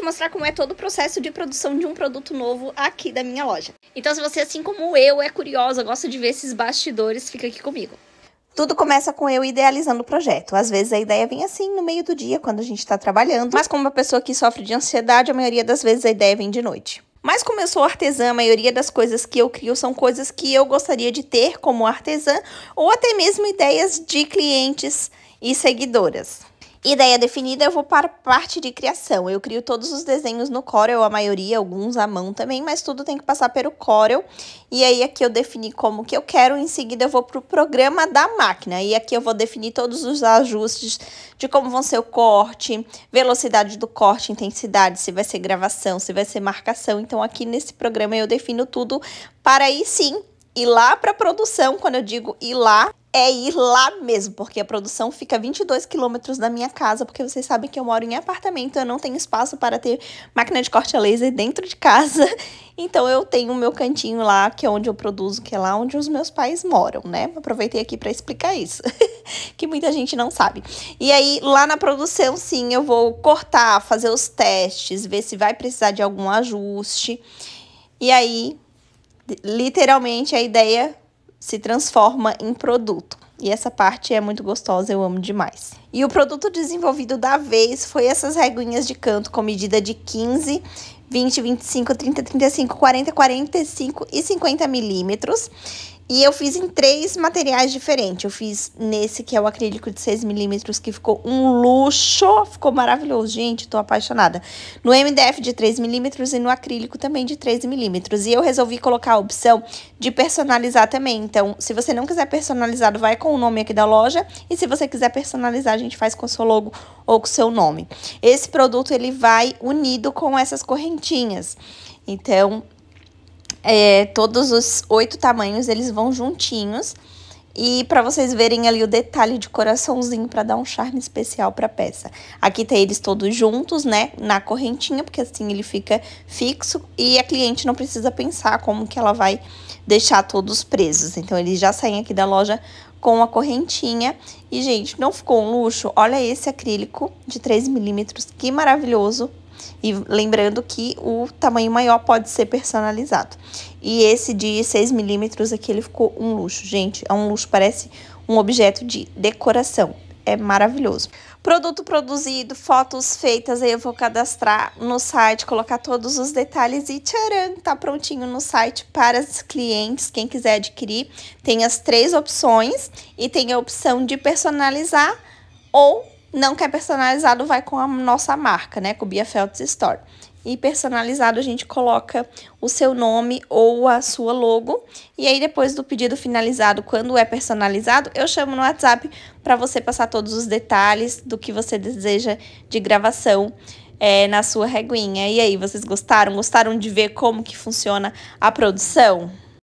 te mostrar como é todo o processo de produção de um produto novo aqui da minha loja. Então, se você, assim como eu, é curiosa, gosta de ver esses bastidores, fica aqui comigo. Tudo começa com eu idealizando o projeto. Às vezes a ideia vem assim no meio do dia, quando a gente está trabalhando, mas como uma pessoa que sofre de ansiedade, a maioria das vezes a ideia vem de noite. Mas como eu sou artesã, a maioria das coisas que eu crio são coisas que eu gostaria de ter como artesã, ou até mesmo ideias de clientes e seguidoras. Ideia definida, eu vou para a parte de criação. Eu crio todos os desenhos no Corel, a maioria, alguns à mão também, mas tudo tem que passar pelo Corel. E aí aqui eu defini como que eu quero, em seguida eu vou para o programa da máquina. E aqui eu vou definir todos os ajustes de como vão ser o corte, velocidade do corte, intensidade, se vai ser gravação, se vai ser marcação. Então aqui nesse programa eu defino tudo para aí sim ir lá para a produção, quando eu digo ir lá, é ir lá mesmo, porque a produção fica 22 quilômetros da minha casa, porque vocês sabem que eu moro em apartamento, eu não tenho espaço para ter máquina de corte a laser dentro de casa. Então eu tenho o meu cantinho lá, que é onde eu produzo, que é lá onde os meus pais moram, né? Aproveitei aqui para explicar isso, que muita gente não sabe. E aí lá na produção, sim, eu vou cortar, fazer os testes, ver se vai precisar de algum ajuste. E aí literalmente a ideia se transforma em produto. E essa parte é muito gostosa, eu amo demais. E o produto desenvolvido da vez foi essas reguinhas de canto com medida de 15, 20, 25, 30, 35, 40, 45 e 50 milímetros. E eu fiz em três materiais diferentes. Eu fiz nesse que é o acrílico de 6 milímetros, que ficou um luxo, ficou maravilhoso. Gente, tô apaixonada. No MDF de 3 milímetros e no acrílico também de 3 milímetros. E eu resolvi colocar a opção de personalizar também. Então, se você não quiser personalizado, vai com o nome aqui da loja. E se você quiser personalizar, a gente faz com o seu logo ou com o seu nome. Esse produto, ele vai unido com essas correntinhas. Então, é, todos os oito tamanhos eles vão juntinhos. E para vocês verem ali o detalhe de coraçãozinho para dar um charme especial para a peça. Aqui tem eles todos juntos, né, na correntinha, porque assim ele fica fixo e a cliente não precisa pensar como que ela vai deixar todos presos. Então eles já saem aqui da loja com a correntinha. E gente, não ficou um luxo? Olha esse acrílico de 3 milímetros, que maravilhoso. E lembrando que o tamanho maior pode ser personalizado. E esse de 6 milímetros aqui, ele ficou um luxo, gente. É um luxo, parece um objeto de decoração. É maravilhoso. Produto produzido, fotos feitas, aí eu vou cadastrar no site, colocar todos os detalhes e tcharam, tá prontinho no site para os clientes, quem quiser adquirir. Tem as três opções e tem a opção de personalizar ou não quer personalizado, vai com a nossa marca, né? Com Bia Feltz Store. E personalizado a gente coloca o seu nome ou a sua logo. E aí depois do pedido finalizado, quando é personalizado, eu chamo no WhatsApp para você passar todos os detalhes do que você deseja de gravação. É, na sua reguinha. E aí, vocês gostaram? Gostaram de ver como que funciona a produção?